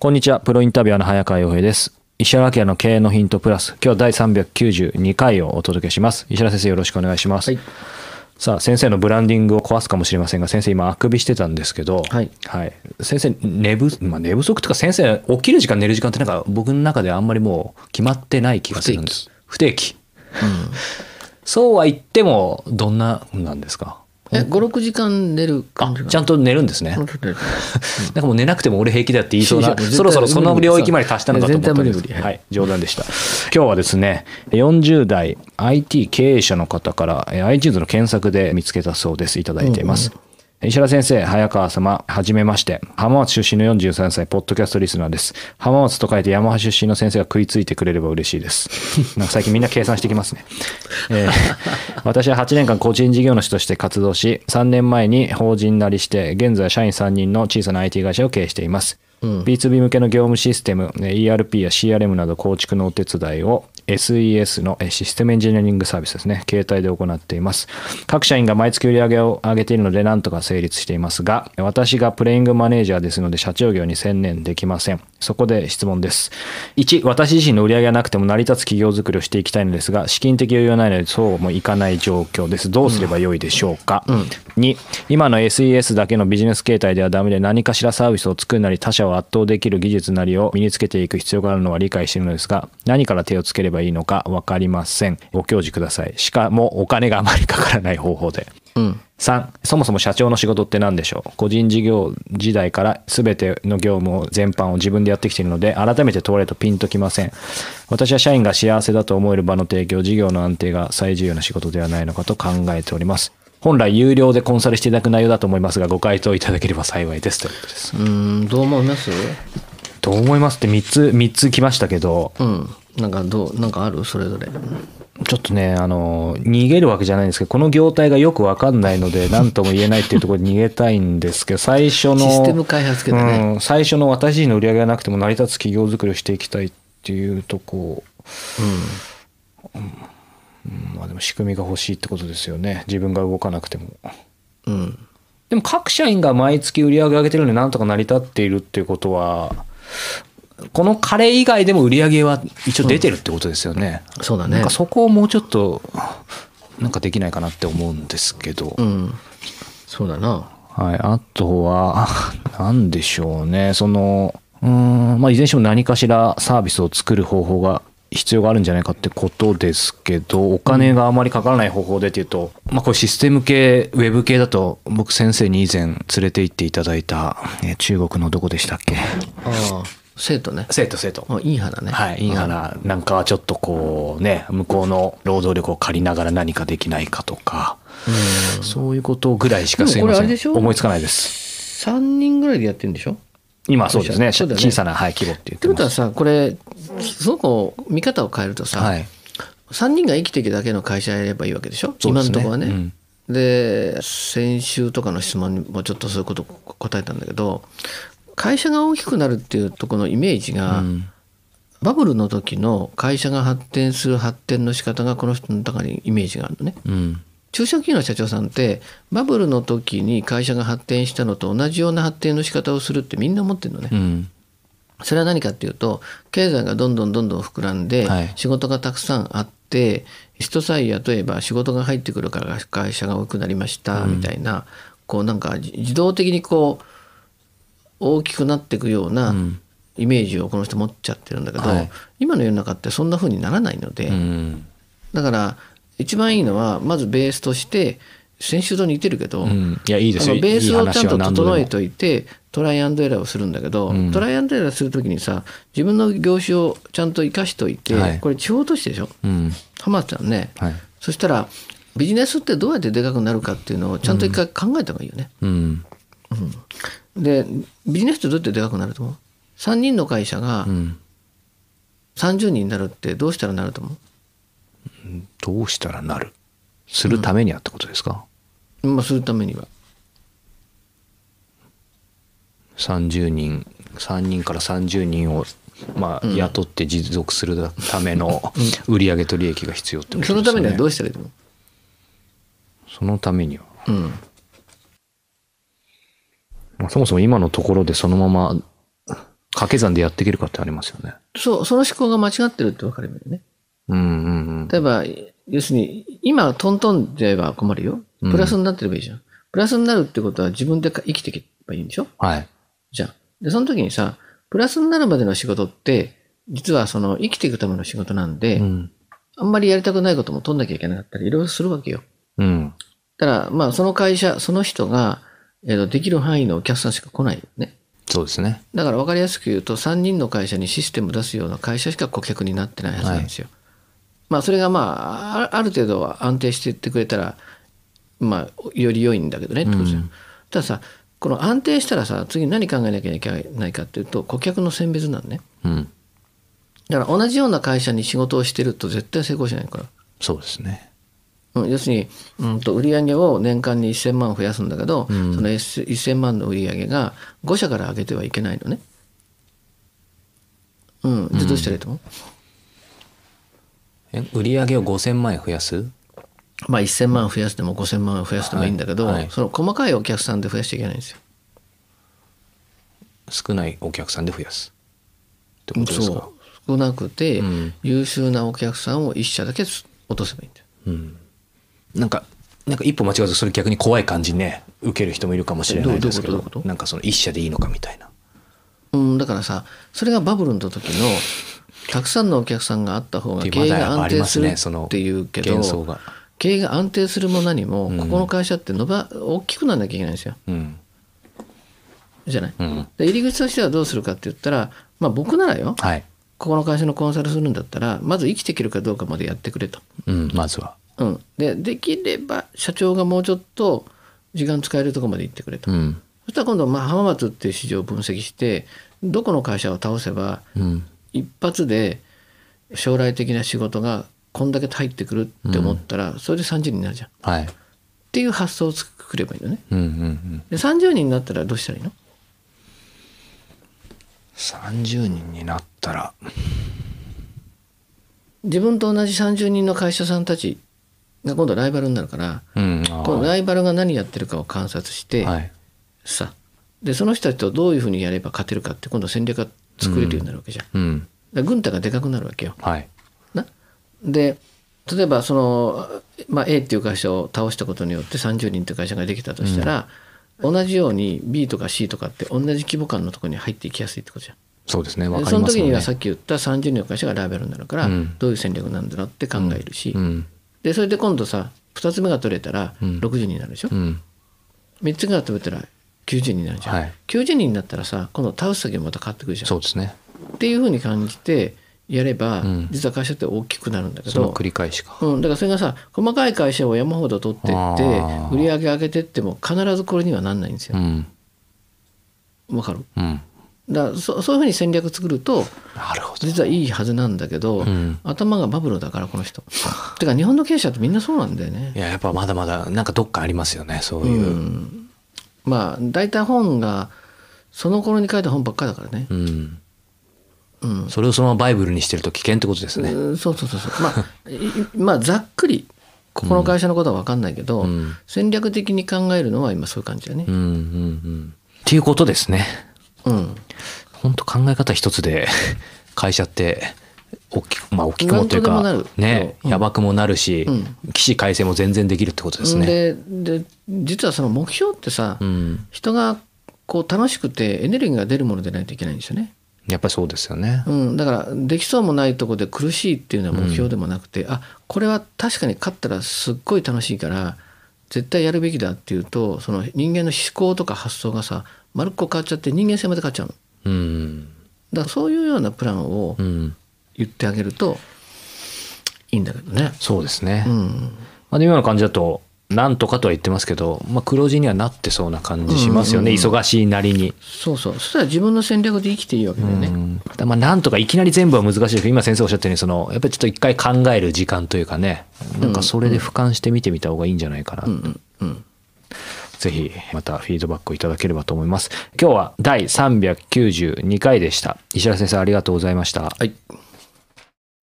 こんにちは、プロインタビュアーの早川洋平です。石原明の経営のヒントプラス、今日第392回をお届けします。石原先生よろしくお願いします。はい、さあ、先生のブランディングを壊すかもしれませんが、先生今あくびしてたんですけど、はい。はい、先生、寝不、まあ、寝不足とか先生、起きる時間寝る時間ってなんか僕の中であんまりもう決まってない気がするんです。不定期。定期。うん、そうは言っても、どんななんですかえ56時間寝る感じちゃんと寝るんですね、なんかもう寝なくても俺平気だって言いそうなそろそろその領域まで達したのかと思ったんです、はい、はい、冗談でした今日はですね40代 IT 経営者の方から iTunes の検索で見つけたそうですいただいています、うん石原先生、早川様、はじめまして。浜松出身の43歳、ポッドキャストリスナーです。浜松と書いて山葉出身の先生が食いついてくれれば嬉しいです。なんか最近みんな計算してきますね。えー、私は8年間個人事業主として活動し、3年前に法人なりして、現在社員3人の小さな IT 会社を経営しています。うん、B2B 向けの業務システム、ERP や CRM など構築のお手伝いを SES のシステムエンジニアリングサービスですね。携帯で行っています。各社員が毎月売り上げを上げているので何とか成立していますが、私がプレイングマネージャーですので社長業に専念できません。そこで質問です。1、私自身の売り上げがなくても成り立つ企業づくりをしていきたいのですが、資金的余裕はないのでそうもいかない状況です。どうすればよいでしょうか。うんうん、2、今の SES だけのビジネス形態ではダメで何かしらサービスを作るなり他社を圧倒できる技術なりを身につけていく必要があるのは理解しているのですが、何から手をつければばいいのか分かりませんご教示くださいしかもお金があまりかからない方法で、うん、3そもそも社長の仕事って何でしょう個人事業時代から全ての業務を全般を自分でやってきているので改めて問われるとピンときません私は社員が幸せだと思える場の提供事業の安定が最重要な仕事ではないのかと考えております本来有料でコンサルしていただく内容だと思いますがご回答いただければ幸いですということですうんどう思いますどう思いますって3つ3つ来ましたけど、うん、なんかどうなんかあるそれぞれちょっとねあの逃げるわけじゃないんですけどこの業態がよく分かんないので何とも言えないっていうところ逃げたいんですけど 最初のシステム開発けどね、うん、最初の私の売り上げがなくても成り立つ企業づくりをしていきたいっていうとこうん、うん、まあでも仕組みが欲しいってことですよね自分が動かなくてもうんでも各社員が毎月売り上げ上げてるのになんとか成り立っているっていうことはこのカレー以外でも売り上げは一応出てるってことですよね。うん、そうだね。なんかそこをもうちょっとなんかできないかなって思うんですけど。うん、そうだな。はい、あとは何でしょうね。そのうんまあいずれにしても何かしらサービスを作る方法が必要があるんじゃないかってことですけどお金があまりかからない方法でっていうと、まあ、これシステム系ウェブ系だと僕先生に以前連れて行っていただいた、中国のどこでしたっけ生徒ね生徒生徒いい花ねはいいい花なんかはちょっとこうね向こうの労働力を借りながら何かできないかとかそういうことぐらいしかすいません思いつかないです3人ぐらいでやってるんでしょ今そうですね、小さな、規模って言ってことはさこれすごく見方を変えるとさ、3人が生きていくだけの会社やればいいわけでしょ、今のところはね。で先週とかの質問にもちょっとそういうこと答えたんだけど会社が大きくなるっていうとこのイメージが、うん、バブルの時の会社が発展する発展の仕方がこの人の中にイメージがあるのね。うん中小企業の社長さんってバブルの時に会社が発展したのと同じような発展の仕方をするってみんな思ってるのね、うん、それは何かっていうと経済がどんどんどんどん膨らんで、はい、仕事がたくさんあって人さえ雇えば仕事が入ってくるから会社が多くなりましたみたいな、こうなんか自動的にこう大きくなっていくようなイメージをこの人持っちゃってるんだけど、はい、今の世の中ってそんな風にならないので、うん、だから一番いいのはまずベースとして先週と似てるけど、うん、いやいいですベースをちゃんと整えといてトライアンドエラーをするんだけど、うん、トライアンドエラーする時にさ自分の業種をちゃんと生かしといて、はい、これ地方都市でしょ、うん、浜田さんね、はい、そしたらビジネスってどうやってでかくなるかっていうのをちゃんと一回考えた方がいいよね。うん、うんでビジネスってどうやってでかくなると思う ?3 人の会社が30人になるってどうしたらなると思う、うん、どうしたらなるするためにはってことですか、うん、まあするためには。30人3人から30人をまあ、雇って持続するための売上と利益が必要ってことですね、そのためにはどうしたらいいと思うそのためには、うん、まあ、そもそも今のところでそのまま掛け算でやっていけるかってありますよね。そう、その思考が間違ってるって分かるよね。うんうんうん。例えば、要するに、今トントンでやれば困るよ。プラスになってればいいじゃん。うん、プラスになるってことは自分で生きていけばいいんでしょはい。じゃあ。で、その時にさ、プラスになるまでの仕事って、実はその生きていくための仕事なんで、うん、あんまりやりたくないことも取んなきゃいけなかったり、いろいろするわけよ。うん。ただ、まあ、その会社、その人が、えっと、できる範囲のお客さんしか来ないよね。そうですね。だから分かりやすく言うと、3人の会社にシステム出すような会社しか顧客になってないはずなんですよ。はい、まあ、それがまあ、ある程度は安定していってくれたら、まあ、より良いんだけどねってことじゃよ。うん、たださ、この安定したらさ、次何考えなきゃいけないかっていうと、顧客の選別なんね。うん。だから同じような会社に仕事をしてると絶対成功しないから。そうですね。うん、要するに、うんと、と売上を年間に1000万増やすんだけど、うん、その1000万の売上が5社から上げてはいけないのね。うん、じゃどうしたらいいと思う、うん、え売上を5000万円増やすまあ1000万増やしても5000万増やしてもいいんだけど、はいはい、その細かいお客さんで増やしちゃいけないんですよ。少ないお客さんで増やすってことですか少なくて、優秀なお客さんを1社だけ落とせばいいんだよ。うんなんかなんか一歩間違うとそれ逆に怖い感じね受ける人もいるかもしれないですけどなんかその一社でいいのかみたいな。うん、だからさそれがバブルの時のたくさんのお客さんがあった方が経営が安定するっていうけど、経営が安定するも何も、ここの会社ってのば大きくならなきゃいけないんですよ。うん、じゃない、うん、で入り口としてはどうするかって言ったら、まあ、僕ならよ、はい、ここの会社のコンサルするんだったらまず生きていけるかどうかまでやってくれと。うん、まずはうん、でできれば社長がもうちょっと時間使えるとこまで行ってくれと、うん、そしたら今度まあ浜松っていう市場を分析してどこの会社を倒せば一発で将来的な仕事がこんだけ入ってくるって思ったら、それで30になるじゃん、はい、っていう発想を作ればいいのね、うんうんうん、で30人になったらどうしたらいいの ?30 人になったら自分と同じ30人の会社さんたち今度はライバルになるから、うん、このライバルが何やってるかを観察して、はい、さでその人たちとどういうふうにやれば勝てるかって今度戦略が作れるようになるわけじゃん。うん、うん、軍隊がでかくなるわけよ。はい、なで例えばその、まあ、A っていう会社を倒したことによって30人っていう会社ができたとしたら、うん、同じように B とか C とかって同じ規模感のところに入っていきやすいってことじゃん。そうですね、ね、その時にはさっき言った30人の会社がライバルになるから、どういう戦略なんだろうって考えるし、うんでそれで今度さ2つ目が取れたら60になるでしょ、うん、3つ目が取れたら90になるじゃん、はい、90になったらさ今度倒す時もまた変わってくるじゃんそうですねっていうふうに感じてやれば、うん、実は会社って大きくなるんだけど繰り返しか、うん、だからそれがさ細かい会社を山ほど取ってって売り上げ上げてっても必ずこれにはなんないんですよ、うん、分かる、うん、だそそういうふうに戦略作ると実はいいはずなんだけど、うん、頭がバブルだからこの人 てか日本の経営者ってみんなそうなんだよねいややっぱまだまだなんかどっかありますよねそういう、うん、まあ大体本がその頃に書いた本ばっかだからね、うん、うん、それをそのままバイブルにしてると危険ってことですね、うそうそうそうそうまあ まあざっくりここの会社のことは分かんないけど、戦略的に考えるのは今そういう感じだね、うんうんうん、っていうことですねうん。本当考え方一つで会社って大きくまあ大きくもというかね、うん、やばくもなるし、うん、起死回生も全然できるってことですね。でで実はその目標ってさ、うん、人がこう楽しくてエネルギーが出るものでないといけないんですよね。やっぱりそうですよね、うん、だからできそうもないとこで苦しいっていうのは目標でもなくて、うん、あこれは確かに勝ったらすっごい楽しいから絶対やるべきだっていうとその人間の思考とか発想がさまるっこ変わっちゃって人間性まで変わっちゃうの。うん、だからそういうようなプランを言ってあげるといいんだけどね。そうですね、うんまあ、今の感じだとなんとかとは言ってますけど、まあ、黒字にはなってそうな感じしますよね、うんうん忙しいなりにそうそうそしたら自分の戦略で生きていいわけだよね、うん、まあなんとかいきなり全部は難しいけど今先生おっしゃったようにそのやっぱりちょっと一回考える時間というかねなんかそれで俯瞰して見てみた方がいいんじゃないかな、うんうんうんぜひまたフィードバックをいただければと思います。今日は第392回でした。石原先生ありがとうございました。はい